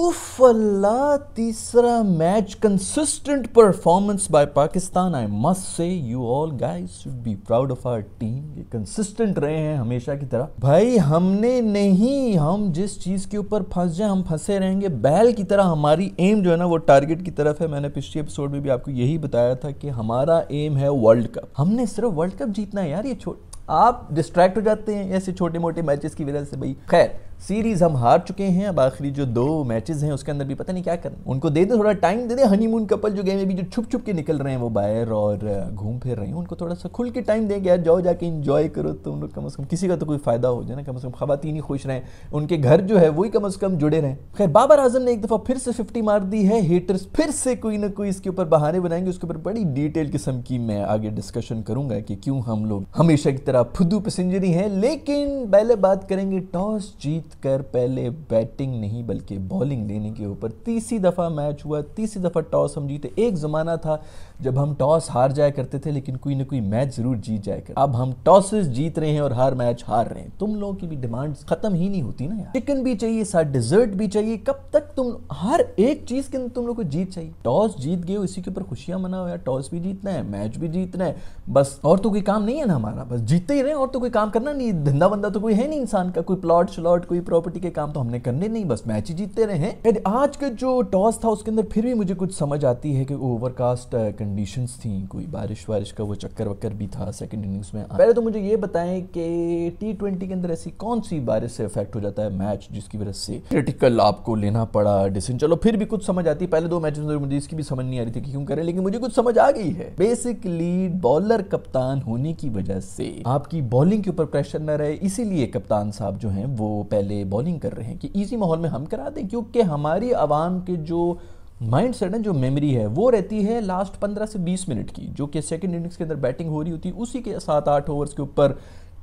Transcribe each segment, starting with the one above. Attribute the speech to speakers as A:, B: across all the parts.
A: उफ अल्लाह तीसरा match consistent performance by Pakistan I must say you all guys should be proud of our team ये consistent रहे हैं हमेशा की तरह भाई हमने नहीं हम जिस चीज़ के ऊपर फंस जाए हम फंसे रहेंगे बैल की तरह हमारी एम जो है ना वो टारगेट की तरफ है मैंने पिछले एपिसोड में भी आपको यही बताया था कि हमारा एम है वर्ल्ड कप हमने सिर्फ वर्ल्ड कप जीतना है यार ये छोट आप डिस्ट्रैक्ट हो जाते हैं ऐसे छोटे मोटे मैचेस की वजह से भाई खैर सीरीज़ हम हार चुके हैं अब आखिरी जो दो मैचेस हैं उसके अंदर भी पता नहीं क्या करना उनको दे दे थोड़ा टाइम दे दे हनीमून कपल जो गेम में भी जो छुप छुप के निकल रहे हैं वो बाहर और घूम फिर रहे हैं उनको थोड़ा सा खुल के टाइम देंगे यार जाओ जाके इंजॉय करो तो लोग कम अज़ कम किसी का तो कोई फ़ायदा हो जाए ना कम अज़ कम खातन ही खुश रहें उनके घर जो है वही कम अज़ कम जुड़े रहें खैर बाबर आजम ने एक दफ़ा फिर से फिफ्टी मार दी है हेटर्स फिर से कोई ना कोई इसके ऊपर बहाने बनाएंगे उसके ऊपर बड़ी डिटेल किस्म की मैं आगे डिस्कशन करूंगा कि क्यों हम लोग हमेशा की तरह फुदू पसेंजरी हैं लेकिन पहले बात करेंगे टॉस जीत जीतकर पहले बैटिंग नहीं बल्कि बॉलिंग लेने के ऊपर तीसरी दफ़ा मैच हुआ तीसरी दफ़ा टॉस हम जीते एक ज़माना था जब हम टॉस हार जाया करते थे लेकिन कोई ना कोई मैच ज़रूर जीत जाया कर अब हम टॉसेस जीत रहे हैं और हर मैच हार रहे हैं तुम लोगों की भी डिमांड ख़त्म ही नहीं होती ना यार चिकन भी चाहिए साथ डिजर्ट भी चाहिए कब तक तुम हर एक चीज के अंदर तुम लोग को जीत चाहिए टॉस जीत गए इसी के ऊपर खुशियां मनाओ यार टॉस भी जीतना है मैच भी जीतना है बस और तो कोई काम नहीं है ना हमारा बस जीतते ही रहे और तो कोई काम करना नहीं धंधा बंदा तो कोई है नहीं इंसान का कोई प्लॉट श्लॉट कोई प्रॉपर्टी के काम तो हमने करने नहीं बस मैच ही जीतते रहे आज का जो टॉस था उसके अंदर फिर भी मुझे कुछ समझ आती है कि ओवरकास्ट कंडीशन uh, थी कोई बारिश वारिश का वो चक्कर वक्कर भी था सेकेंड इनिंग्स में पहले तो मुझे ये बताएं कि टी के अंदर ऐसी कौन सी बारिश से इफेक्ट हो जाता है मैच जिसकी वजह से क्रिटिकल आपको लेना पड़ बड़ा डिसीजन चलो फिर भी कुछ समझ आती है पहले दो मैच में तो मुझे इसकी भी समझ नहीं आ रही थी कि क्यों करें लेकिन मुझे कुछ समझ आ गई है बेसिकली बॉलर कप्तान होने की वजह से आपकी बॉलिंग के ऊपर प्रेशर न रहे इसीलिए कप्तान साहब जो हैं वो पहले बॉलिंग कर रहे हैं कि ईजी माहौल में हम करा दें क्योंकि हमारी आवाम के जो माइंड सेट है जो मेमोरी है वो रहती है लास्ट 15 से 20 मिनट की जो कि सेकंड इनिंग्स के अंदर बैटिंग हो रही होती है उसी के सात आठ ओवर्स के ऊपर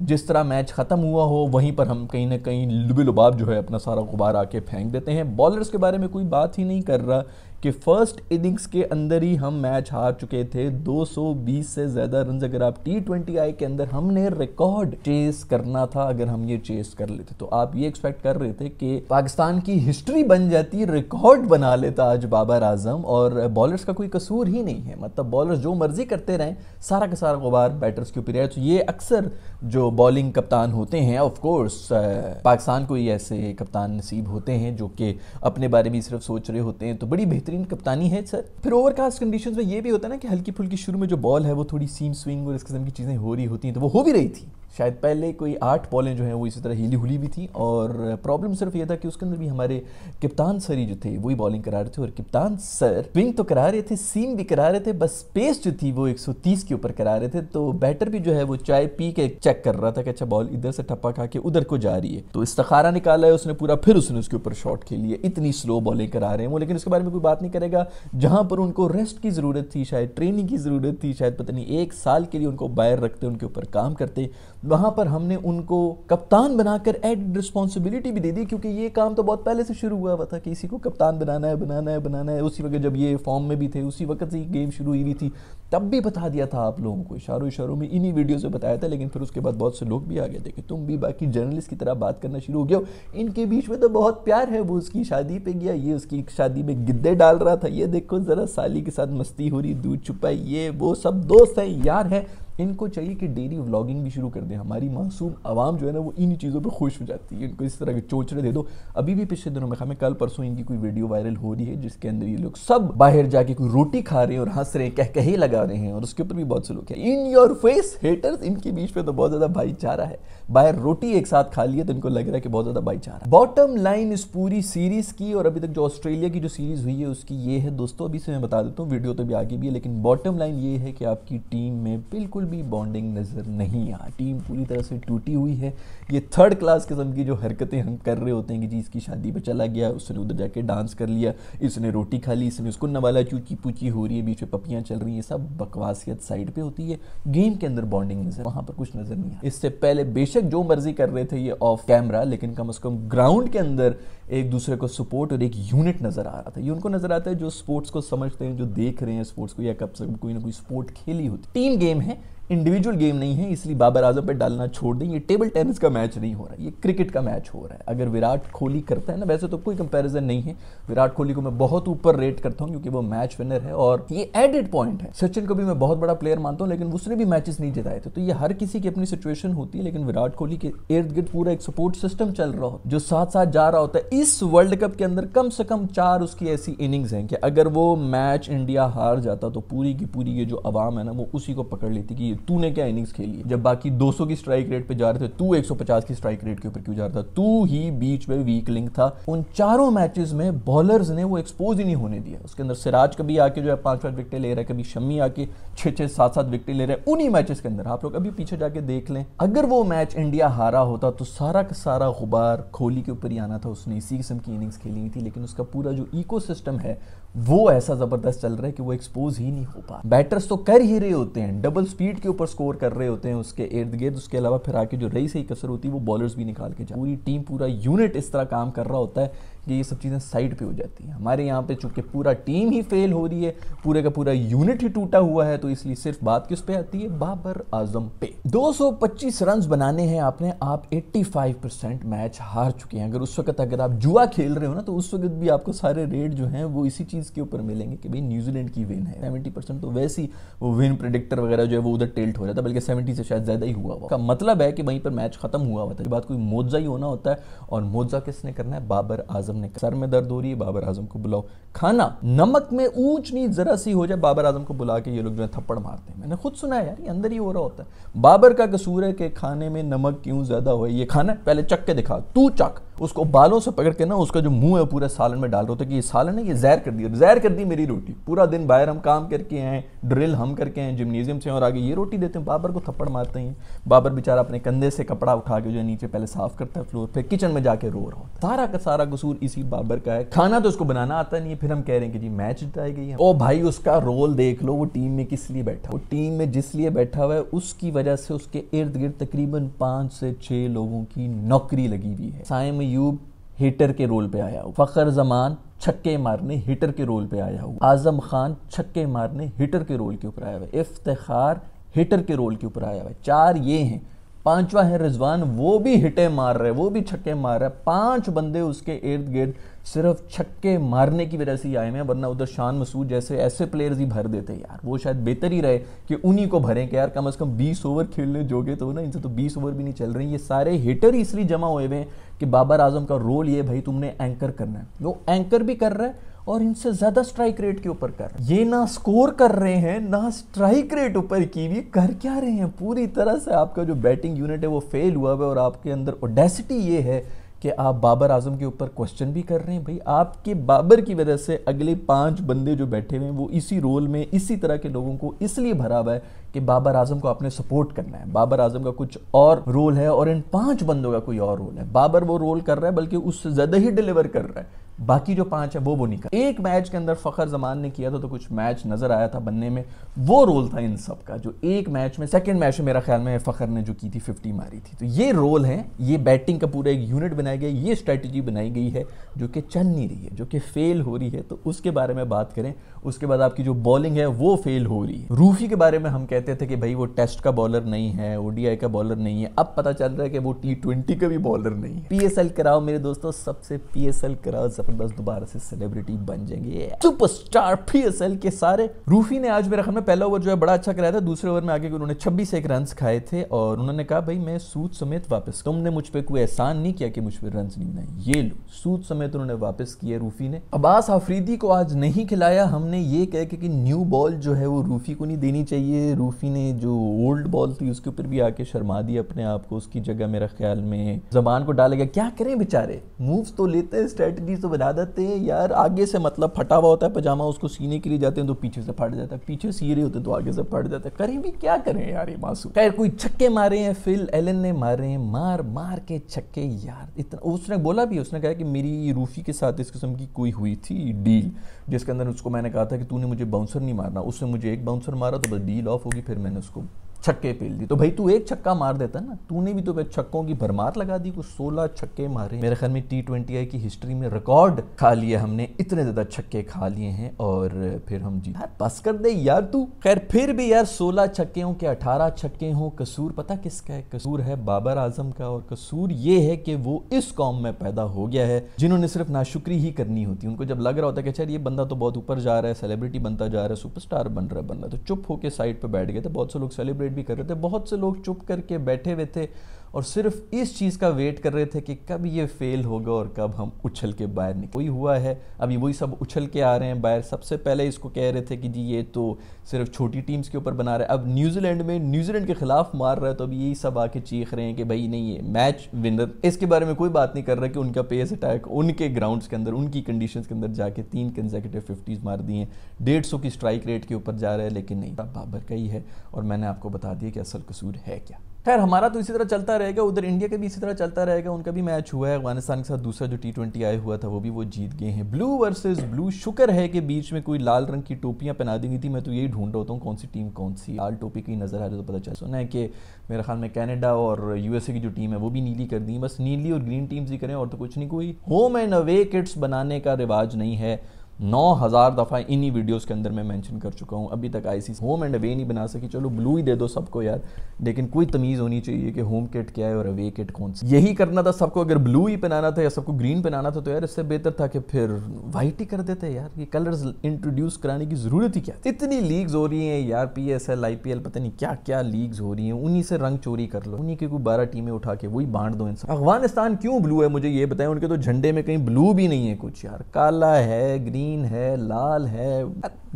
A: जिस तरह मैच ख़त्म हुआ हो वहीं पर हम कहीं ना कहीं लुबे लुबाब जो है अपना सारा गुबार आके फेंक देते हैं बॉलर्स के बारे में कोई बात ही नहीं कर रहा कि फर्स्ट इनिंग्स के अंदर ही हम मैच हार चुके थे 220 से ज़्यादा रन अगर आप टी ट्वेंटी आई के अंदर हमने रिकॉर्ड चेस करना था अगर हम ये चेस कर लेते तो आप ये एक्सपेक्ट कर रहे थे कि पाकिस्तान की हिस्ट्री बन जाती रिकॉर्ड बना लेता आज बाबर आजम और बॉलर्स का कोई कसूर ही नहीं है मतलब बॉलर्स जो मर्जी करते रहें सारा का सारा गुबार बैटर्स के ऊपर तो ये अक्सर जो बॉलिंग कप्तान होते हैं ऑफकोर्स पाकिस्तान को ही ऐसे कप्तान नसीब होते हैं जो कि अपने बारे में सिर्फ सोच रहे होते हैं तो बड़ी बेहतर बेहतरीन कप्तानी है सर फिर ओवरकास्ट कंडीशन में ये भी होता है ना कि हल्की फुल्की शुरू में जो बॉल है वो थोड़ी सीम स्विंग और इस किस्म की चीज़ें हो रही होती हैं तो वो हो भी रही थी शायद पहले कोई आठ बॉलें जो हैं वो इसी तरह हीली हुली भी थी और प्रॉब्लम सिर्फ ये था कि उसके अंदर भी हमारे कप्तान सर ही जो थे वही बॉलिंग करा रहे थे और कप्तान सर विंग तो करा रहे थे सीम भी करा रहे थे बस स्पेस जो थी वो 130 के ऊपर करा रहे थे तो बैटर भी जो है वो चाय पी के चेक कर रहा था कि अच्छा बॉल इधर से ठप्पा खा के उधर को जा रही है तो इस्तखारा निकाला है उसने पूरा फिर उसने उसके ऊपर शॉट खेली है इतनी स्लो बॉलिंग करा रहे हैं वो लेकिन उसके बारे में कोई बात नहीं करेगा जहाँ पर उनको रेस्ट की ज़रूरत थी शायद ट्रेनिंग की ज़रूरत थी शायद पता नहीं एक साल के लिए उनको बाहर रखते उनके ऊपर काम करते वहाँ पर हमने उनको कप्तान बनाकर एड रिस्पॉन्सिबिलिटी भी दे दी क्योंकि ये काम तो बहुत पहले से शुरू हुआ हुआ था कि इसी को कप्तान बनाना है बनाना है बनाना है उसी वक्त जब ये फॉर्म में भी थे उसी वक्त से गेम शुरू हुई हुई थी तब भी बता दिया था आप लोगों को इशारों इशारों में इन्हीं वीडियो से बताया था लेकिन फिर उसके बाद बहुत से लोग भी आ गए थे कि तुम भी बाकी जर्नलिस्ट की तरह बात करना शुरू हो गया इनके बीच में तो बहुत प्यार है वो उसकी शादी पे गया ये उसकी शादी में गिद्दे डाल रहा था ये देखो ज़रा साली के साथ मस्ती हो रही दूध छुपा ये वो सब दोस्त हैं यार हैं इनको चाहिए कि डेली व्लॉगिंग भी शुरू कर दें हमारी मासूम आवाम जो है ना वो इन चीज़ों पर खुश हो जाती है इनको इस तरह के चोचरे दे दो अभी भी पिछले दिनों में हमें कल परसों इनकी कोई वीडियो वायरल हो रही है जिसके अंदर ये लोग सब बाहर जाके कोई रोटी खा रहे हैं और हंस रहे हैं कह कहे लगा रहे हैं और उसके ऊपर भी बहुत से लोग हैं इन योर फेस हेटर्स इनके बीच में तो बहुत ज़्यादा भाईचारा है बाहर रोटी एक साथ खा लिया तो इनको लग रहा है कि बहुत ज़्यादा भाईचारा बॉटम लाइन इस पूरी सीरीज़ की और अभी तक जो ऑस्ट्रेलिया की जो सीरीज़ हुई है उसकी ये है दोस्तों अभी से मैं बता देता हूँ वीडियो तो भी आगे भी है लेकिन बॉटम लाइन ये है कि आपकी टीम में बिल्कुल भी बॉन्डिंग नज़र नहीं आ टीम पूरी तरह से टूटी हुई है ये थर्ड क्लास किस्म की जो हरकतें हम कर रहे होते हैं कि जी इसकी शादी पर चला गया उसने उधर जाके डांस कर लिया इसने रोटी खा ली इसने उसको नवाला चूची पूची हो रही है बीच में पपियाँ चल रही हैं सब बकवासियत साइड पर होती है गेम के अंदर बॉन्डिंग नज़र वहाँ पर कुछ नज़र नहीं आ इससे पहले बेशक जो मर्जी कर रहे थे ये ऑफ कैमरा लेकिन कम अज़ कम ग्राउंड के अंदर एक दूसरे को सपोर्ट और एक यूनिट नज़र आ रहा था ये उनको नज़र आता है जो स्पोर्ट्स को समझते हैं जो देख रहे हैं स्पोर्ट्स को या कब से कोई ना कोई स्पोर्ट खेली होती टीम गेम है इंडिविजुअल गेम नहीं है इसलिए बाबर आजम पे डालना छोड़ दें ये टेबल टेनिस का मैच नहीं हो रहा ये क्रिकेट का मैच हो रहा है अगर विराट कोहली करता है ना वैसे तो कोई कंपैरिजन नहीं है विराट कोहली को मैं बहुत ऊपर रेट करता हूँ क्योंकि वो मैच विनर है और ये एडेड पॉइंट है सचिन को भी मैं बहुत बड़ा प्लेयर मानता हूँ लेकिन उसने भी मैचेस नहीं जिताए थे तो ये हर किसी की अपनी सिचुएशन होती है लेकिन विराट कोहली के इर्द गिर्द पूरा एक सपोर्ट सिस्टम चल रहा हो जो साथ साथ जा रहा होता है इस वर्ल्ड कप के अंदर कम से कम चार उसकी ऐसी इनिंग्स हैं कि अगर वो मैच इंडिया हार जाता तो पूरी की पूरी ये जो आवाम है ना वो उसी को पकड़ लेती कि ये तूने क्या इनिंग्स खेली जब बाकी 200 की स्ट्राइक रेट पे जा रहे थे तू 150 की स्ट्राइक रेट के ऊपर क्यों जा रहा था तू ही बीच में वीक लिंक था उन चारों मैचेस में बॉलर्स ने वो एक्सपोज ही नहीं होने दिया उसके अंदर सिराज कभी आके जो है पांच पांच विकटे ले रहे है कभी शमी आके छह छह सात सात विकटे ले रहे हैं उन्हीं मैचेस के अंदर आप लोग अभी पीछे जाके देख लें अगर वो मैच इंडिया हारा होता तो सारा का सारा गुबार कोहली के ऊपर ही आना था उसने इसी किस्म की इनिंग्स खेली थी लेकिन उसका पूरा जो इको है वो ऐसा जबरदस्त चल रहा है कि वो एक्सपोज ही नहीं हो पा बैटर्स तो कर ही रहे होते हैं डबल स्पीड के ऊपर स्कोर कर रहे होते हैं उसके इर्द गिर्द उसके अलावा फिर आके जो रही सही कसर होती है वो बॉलर्स भी निकाल के जाए पूरी टीम पूरा यूनिट इस तरह काम कर रहा होता है कि ये सब चीज़ें साइड पे हो जाती हैं हमारे यहाँ पे चूंकि पूरा टीम ही फेल हो रही है पूरे का पूरा यूनिट ही टूटा हुआ है तो इसलिए सिर्फ बात किस पे आती है बाबर आजम पे 225 रन्स बनाने हैं आपने आप 85 परसेंट मैच हार चुके हैं अगर उस वक्त अगर आप जुआ खेल रहे हो ना तो उस वक्त भी आपको सारे रेट जो हैं वो इसी चीज़ के ऊपर मिलेंगे कि भाई न्यूजीलैंड की विन है सेवेंटी तो वैसे ही वो विन प्रिडिक्टर वगैरह जो है वो उधर टेल्ट हो जाता है बल्कि सेवेंटी से शायद ज़्यादा ही हुआ हुआ का मतलब है कि वहीं पर मैच खत्म हुआ हुआ था बात कोई मोजा ही होना होता है और मोजा किसने करना है बाबर आजम ने सर में दर्द हो रही है बाबर आजम को बुलाओ खाना नमक में ऊंच नीच जरा सी हो जाए बाबर आजम को बुला के ये लोग जो है थप्पड़ मारते हैं मैंने खुद सुना है यार ये अंदर ही हो रहा होता है बाबर का कसूर है कि खाने में नमक क्यों ज्यादा हो ये खाना पहले चक के दिखा तू चक उसको बालों से पकड़ के ना उसका जो मुंह है पूरे सालन में डाल रहा होता है कि ये सालन है ये जहर कर दिया जहर कर दी मेरी रोटी पूरा दिन बाहर हम काम करके आए ड्रिल हम करके आए जिमनेजियम से और आगे ये रोटी देते हैं बाबर को थप्पड़ मारते हैं बाबर बेचारा अपने कंधे से कपड़ा उठा के जो है नीचे पहले साफ करता है फ्लोर फिर किचन में जाके रो रहा होता सारा का सारा कसूर इसी बाबर का है खाना तो उसको बनाना आता नहीं है फिर हम कह रहे हैं कि जी मैच जिताई गई है ओ भाई उसका रोल देख लो वो टीम में किस लिए बैठा वो टीम में जिस लिए बैठा हुआ है उसकी वजह से उसके इर्द गिर्द तकरीबन पांच से छह लोगों की नौकरी लगी हुई है साइम यूब हिटर के रोल पे आया हो फ़खर जमान छक्के मारने हिटर के रोल पे आया हो आजम खान छक्के मारने हिटर के रोल के ऊपर आया हुआ इफ्तार हिटर के रोल के ऊपर आया हुआ है चार ये हैं पांचवा है रिजवान वो भी हिटे मार रहे वो भी छक्के मार रहे है पांच बंदे उसके इर्द गिर्द सिर्फ छक्के मारने की वजह से ही आए हैं वरना उधर शान मसूद जैसे ऐसे प्लेयर्स ही भर देते यार वो शायद बेहतर ही रहे कि उन्हीं को भरें कि यार कम से कम 20 ओवर खेलने जोगे तो ना इनसे तो 20 ओवर भी नहीं चल रहे ये सारे हिटर ही इसलिए जमा हुए हुए हैं कि बाबर आजम का रोल ये भाई तुमने एंकर करना है वो एंकर भी कर रहा है और इनसे ज्यादा स्ट्राइक रेट के ऊपर कर ये ना स्कोर कर रहे हैं ना स्ट्राइक रेट ऊपर की भी कर क्या रहे हैं पूरी तरह से आपका जो बैटिंग यूनिट है वो फेल हुआ है और आपके अंदर ओडेसिटी ये है कि आप बाबर आजम के ऊपर क्वेश्चन भी कर रहे हैं भाई आपके बाबर की वजह से अगले पांच बंदे जो बैठे हुए हैं वो इसी रोल में इसी तरह के लोगों को इसलिए भरा हुआ है कि बाबर आजम को आपने सपोर्ट करना है बाबर आजम का कुछ और रोल है और इन पांच बंदों का कोई और रोल है बाबर वो रोल कर रहा है बल्कि उससे ज़्यादा ही डिलीवर कर रहा है बाकी जो पांच है वो वो नहीं कर एक मैच के अंदर फखर जमान ने किया था तो कुछ मैच नजर आया था बनने में वो रोल था इन सब का जो एक मैच में सेकंड मैच में मेरा ख्याल में फखर ने जो की थी फिफ्टी मारी थी तो ये रोल है ये बैटिंग का पूरा एक यूनिट बनाया गया ये स्ट्रेटेजी बनाई गई है जो कि चल नहीं रही है जो कि फेल हो रही है तो उसके बारे में बात करें उसके बाद आपकी जो बॉलिंग है वो फेल हो रही है रूफी के बारे में हम कहते थे कि भाई वो टेस्ट का बॉलर नहीं है ओडीआई का बॉलर नहीं है अब पता चल रहा है कि वो टी ट्वेंटी का भी बॉलर नहीं है पीएसएल कराओ मेरे दोस्तों सबसे पीएसएल कराओ जबरदस्त दोबारा से सेलिब्रिटी बन जाएंगे सुपरस्टार पीएसएल के सारे रूफी ने आज मेरे ख्याल में पहला ओवर जो है बड़ा अच्छा कराया था दूसरे ओवर में आगे उन्होंने छब्बीस एक रन खाए थे और उन्होंने कहा भाई मैं सूद समेत वापस तुमने मुझ पर कोई एहसान नहीं किया कि मुझ पर रन नहीं बनाए ये लो सूद समेत उन्होंने वापस किया रूफी ने अब्बास आफरीदी को आज नहीं खिलाया हम हमने ये कह के कि न्यू बॉल जो है वो रूफ़ी को नहीं देनी चाहिए रूफ़ी ने जो ओल्ड बॉल थी उसके ऊपर भी आके शर्मा दी अपने आप को उसकी जगह मेरा ख्याल में जबान को डाले गया क्या करें बेचारे मूव्स तो लेते हैं स्ट्रेटजी तो बना देते हैं यार आगे से मतलब फटा हुआ होता है पजामा उसको सीने के लिए जाते हैं तो पीछे से फट जाता है पीछे सी रहे होते तो आगे से फट जाता है करें भी क्या करें यार ये मासूम खैर कोई छक्के मारे हैं फिल एलन ने मारे हैं मार मार के छक्के यार इतना उसने बोला भी उसने कहा कि मेरी रूफ़ी के साथ इस किस्म की कोई हुई थी डील जिसके अंदर उसको मैंने कहा कहा था कि तूने मुझे बाउंसर नहीं मारना उसने मुझे एक बाउंसर मारा तो बस डील ऑफ होगी फिर मैंने उसको छक्के पेल दी तो भाई तू एक छक्का मार देता ना तूने भी तो छक्कों की भरमार लगा दी कुछ सोलह छक्के मारे मेरे ख्याल में टी ट्वेंटी आई की हिस्ट्री में रिकॉर्ड खा लिया हमने इतने ज़्यादा छक्के खा लिए हैं और फिर हम जी बस कर दे यार तू खैर फिर भी यार सोलह छक्के हों के अठारह छक्के हों कसूर पता किसका है कसूर है बाबर आजम का और कसूर ये है कि वो इस कॉम में पैदा हो गया है जिन्होंने सिर्फ नाशुक्री ही करनी होती उनको जब लग रहा होता है कि यार ये बंदा तो बहुत ऊपर जा रहा है सेलिब्रिटी बनता जा रहा है सुपरस्टार बन रहा है बन रहा है तो चुप होकर साइड पर बैठ गए थे तो बहुत से लोग सेलिब्रिटी भी कर रहे थे बहुत से लोग चुप करके बैठे हुए थे और सिर्फ इस चीज़ का वेट कर रहे थे कि कब ये फेल होगा और कब हम उछल के बाहर निकल वही हुआ है अभी वही सब उछल के आ रहे हैं बाहर सबसे पहले इसको कह रहे थे कि जी ये तो सिर्फ छोटी टीम्स के ऊपर बना रहा है अब न्यूजीलैंड में न्यूजीलैंड के खिलाफ मार रहा है तो अभी यही सब आके चीख रहे हैं कि भाई नहीं ये मैच विनर इसके बारे में कोई बात नहीं कर रहा कि उनका पेस अटैक उनके ग्राउंड्स के अंदर उनकी कंडीशन के अंदर जाके तीन कंजेकटिव फिफ्टीज़ मार दी हैं डेढ़ सौ की स्ट्राइक रेट के ऊपर जा रहा है लेकिन नहीं बाबर का ही है और मैंने आपको बता दिया कि असल कसूर है क्या खैर हमारा तो इसी तरह चलता रहेगा उधर इंडिया का भी इसी तरह चलता रहेगा उनका भी मैच हुआ है अफगानिस्तान के साथ दूसरा जो टी ट्वेंटी आया हुआ था वो भी वो जीत गए हैं ब्लू वर्सेस ब्लू शुक्र है कि बीच में कोई लाल रंग की टोपियां पहना दी गई थी मैं तो यही ढूंढ रहा होता हूँ कौन सी टीम कौन सी लाल टोपी की नज़र आ रही तो पता चल सुना है कि मेरे ख्याल में कैनेडा और यूएसए की जो टीम है वो भी नीली कर दी बस नीली और ग्रीन टीम्स ही करें और तो कुछ नहीं कोई होम एंड अवे किट्स बनाने का रिवाज नहीं है नौ हज़ार दफ़ा इन्हीं वीडियोस के अंदर मैं मेंशन कर चुका हूँ अभी तक आईसी होम एंड अवे नहीं बना सकी चलो ब्लू ही दे दो सबको यार लेकिन कोई तमीज़ होनी चाहिए कि होम किट क्या है और अवे किट कौन सी यही करना था सबको अगर ब्लू ही पहनाना था या सबको ग्रीन पहनाना था तो यार इससे बेहतर था कि फिर वाइट ही कर देते यार ये कलर्स इंट्रोड्यूस कराने की ज़रूरत ही क्या इतनी लीग्स हो रही है यार P S L I P L पता नहीं क्या क्या लीग्स हो रही है उन्हीं से रंग चोरी कर लो उन्हीं की कोई बारह टीमें उठा के वही बांट दो इंसान अफगानिस्तान क्यों ब्लू है मुझे ये बताएं उनके तो झंडे में कहीं ब्लू भी नहीं है कुछ यार काला है ग्रीन ग्रीन है लाल है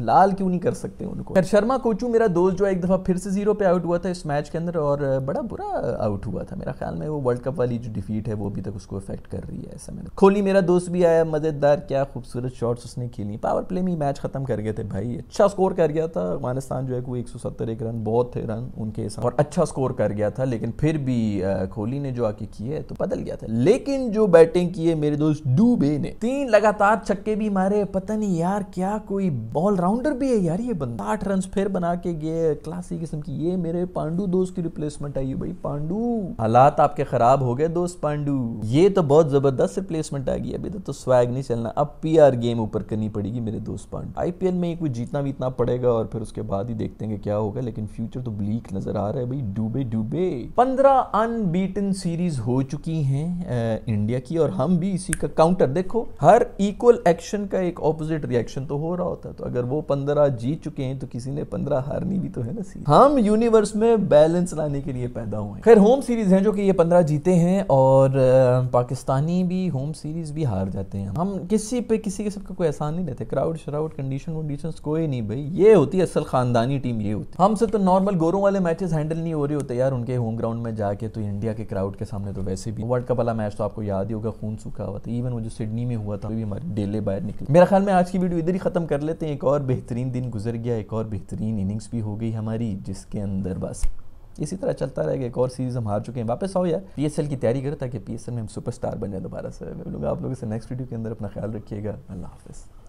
A: लाल क्यों नहीं कर सकते उनको शर्मा कोचू मेरा दोस्त जो एक दफ़ा फिर से जीरो पे आउट हुआ था इस मैच के अंदर और बड़ा बुरा आउट हुआ था मेरा ख्याल में वो वर्ल्ड कप वाली जो डिफीट है वो अभी तक उसको इफेक्ट कर रही है ऐसा मैंने खोली मेरा दोस्त भी आया मज़ेदार क्या खूबसूरत शॉट्स उसने खेली पावर प्ले में मैच खत्म कर गए थे भाई अच्छा स्कोर कर गया था अफगानिस्तान जो है वो एक एक रन बहुत थे रन उनके साथ और अच्छा स्कोर कर गया था लेकिन फिर भी कोहली ने जो आके किए तो बदल गया था लेकिन जो बैटिंग की है मेरे दोस्त डूबे ने तीन लगातार छक्के भी मारे पता नहीं यार क्या कोई ऑलराउंडर भी है यार ये बंदा आठ रन फिर बना के गए क्लासी किस्म की ये मेरे पांडू दोस्त की रिप्लेसमेंट आई भाई पांडू हालात आपके खराब हो गए दोस्त पांडू ये तो बहुत जबरदस्त रिप्लेसमेंट आ गई अभी तो स्वैग तो नहीं चलना अब पी गेम ऊपर करनी पड़ेगी मेरे दोस्त पांडू आईपीएल में कुछ जीतना वीतना पड़ेगा और फिर उसके बाद ही देखते हैं क्या होगा लेकिन फ्यूचर तो ब्लीक नजर आ रहा है भाई डूबे डूबे पंद्रह अनबीटन सीरीज हो चुकी है इंडिया की और हम भी इसी का काउंटर देखो हर इक्वल एक्शन का एक ऑपोजिट रिएक्शन तो हो रहा होता है तो अगर वो पंद्रह जीत चुके हैं तो किसी ने पंद्रह हारनी भी तो है ना सी हम यूनिवर्स में बैलेंस लाने के लिए पैदा हुए खैर होम सीरीज हैं जो कि ये पंद्रह जीते हैं और पाकिस्तानी भी होम सीरीज भी हार जाते हैं हम किसी पे किसी के सब का कोई एहसान नहीं रहते क्राउड श्राउड कंडीशन वंडीशन कोई नहीं भाई ये होती है असल खानदानी टीम ये होती हमसे तो नॉर्मल गोरों वाले मैचेस हैंडल नहीं हो रहे होते यार उनके होम ग्राउंड में जाके तो इंडिया के क्राउड के सामने तो वैसे भी वर्ल्ड कप वाला मैच तो आपको याद ही होगा खून सूखा हुआ था इवन वो जो सिडनी में हुआ था भी हमारी डेले बाहर निकली मेरा ख्याल में आज की वीडियो इधर ही ख़त्म कर लेते हैं एक और बेहतरीन दिन गुजर गया एक और बेहतरीन इनिंग्स भी हो गई हमारी जिसके अंदर बस इसी तरह चलता रहेगा एक और सीरीज़ हम हार चुके हैं वापस आओ यार पी की तैयारी करो ताकि पी में हम सुपरस्टार बन जाए दोबारा से मैं आप लोगों से नेक्स्ट वीडियो के अंदर अपना ख्याल रखिएगा अल्लाह हाफिज़